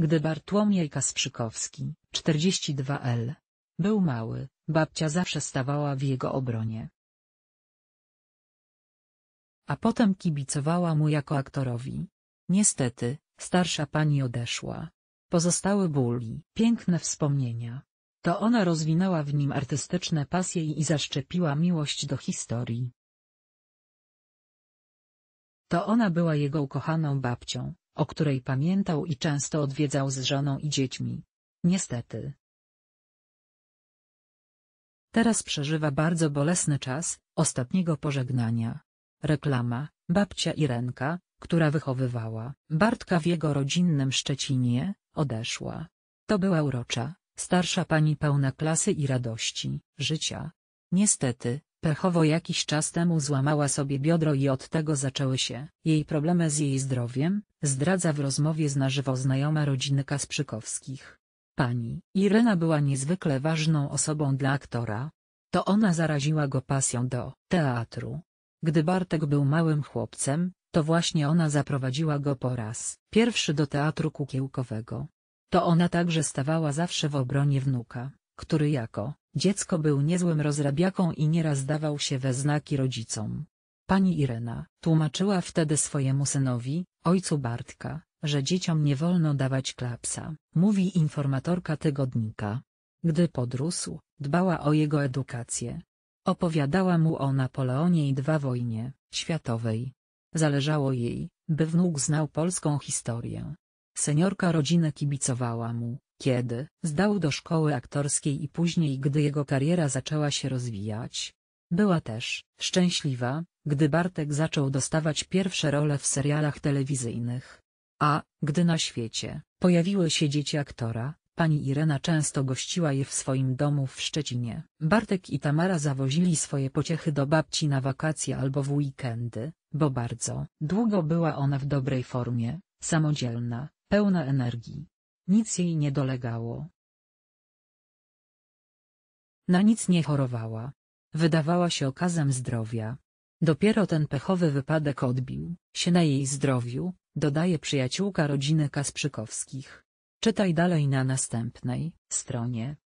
Gdy Bartłomiej Kasprzykowski, 42L. Był mały, babcia zawsze stawała w jego obronie. A potem kibicowała mu jako aktorowi. Niestety, starsza pani odeszła. Pozostały ból i piękne wspomnienia. To ona rozwinęła w nim artystyczne pasje i zaszczepiła miłość do historii. To ona była jego ukochaną babcią, o której pamiętał i często odwiedzał z żoną i dziećmi. Niestety. Teraz przeżywa bardzo bolesny czas, ostatniego pożegnania. Reklama, babcia Irenka, która wychowywała Bartka w jego rodzinnym Szczecinie, odeszła. To była urocza, starsza pani pełna klasy i radości, życia. Niestety, Pechowo jakiś czas temu złamała sobie biodro i od tego zaczęły się jej problemy z jej zdrowiem, zdradza w rozmowie z na żywo znajoma rodziny Kasprzykowskich. Pani Irena była niezwykle ważną osobą dla aktora. To ona zaraziła go pasją do teatru. Gdy Bartek był małym chłopcem, to właśnie ona zaprowadziła go po raz pierwszy do teatru kukiełkowego. To ona także stawała zawsze w obronie wnuka, który jako dziecko był niezłym rozrabiaką i nieraz dawał się we znaki rodzicom. Pani Irena tłumaczyła wtedy swojemu synowi, ojcu Bartka, że dzieciom nie wolno dawać klapsa, mówi informatorka tygodnika. Gdy podrósł, dbała o jego edukację. Opowiadała mu o Napoleonie i dwa wojnie światowej. Zależało jej, by wnuk znał polską historię, Seniorka rodziny kibicowała mu, kiedy zdał do szkoły aktorskiej i później gdy jego kariera zaczęła się rozwijać. Była też szczęśliwa, gdy Bartek zaczął dostawać pierwsze role w serialach telewizyjnych. A, gdy na świecie pojawiły się dzieci aktora, pani Irena często gościła je w swoim domu w Szczecinie. Bartek i Tamara zawozili swoje pociechy do babci na wakacje albo w weekendy, bo bardzo długo była ona w dobrej formie, samodzielna, Pełna energii. Nic jej nie dolegało. Na nic nie chorowała. Wydawała się okazem zdrowia. Dopiero ten pechowy wypadek odbił się na jej zdrowiu, dodaje przyjaciółka rodziny Kasprzykowskich. Czytaj dalej na następnej stronie.